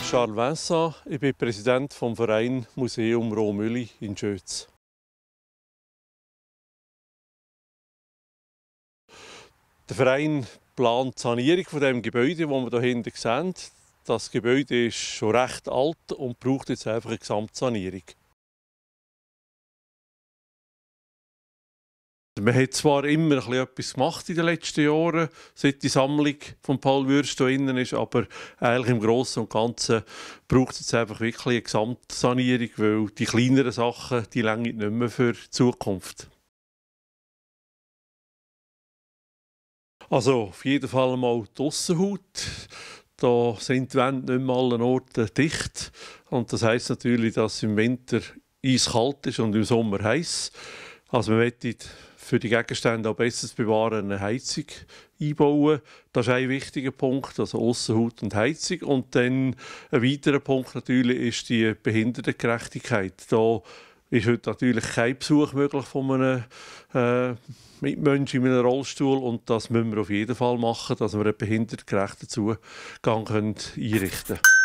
bin Charles Vincent, ich bin Präsident vom Verein Museum Rohmühli in Schötz. Der Verein plant die Sanierung von dem Gebäude, das wir hier hinten sehen. Das Gebäude ist schon recht alt und braucht jetzt einfach eine Gesamtsanierung. Wir haben zwar immer etwas gemacht in den letzten Jahren, seit die Sammlung von Paul Würst hier drin ist, aber eigentlich im Großen und Ganzen braucht es jetzt einfach wirklich eine Gesamtsanierung, weil die kleineren Sachen, die länger nicht mehr für die Zukunft. Also auf jeden Fall mal die Aussenhaut. Da sind die Wände nicht mehr allen Orten dicht. Und das heißt natürlich, dass im Winter eiskalt ist und im Sommer heiß. Also wir möchten für die Gegenstände auch bestens bewahren eine Heizung einbauen. Das ist ein wichtiger Punkt, also Aussenhaut und Heizung. Und dann ein weiterer Punkt natürlich ist die Behindertengerechtigkeit. Da ist heute natürlich kein Besuch möglich von einem äh, Mitmenschen in einem Rollstuhl und das müssen wir auf jeden Fall machen, dass wir einen behindertgerechten Zugang können einrichten können.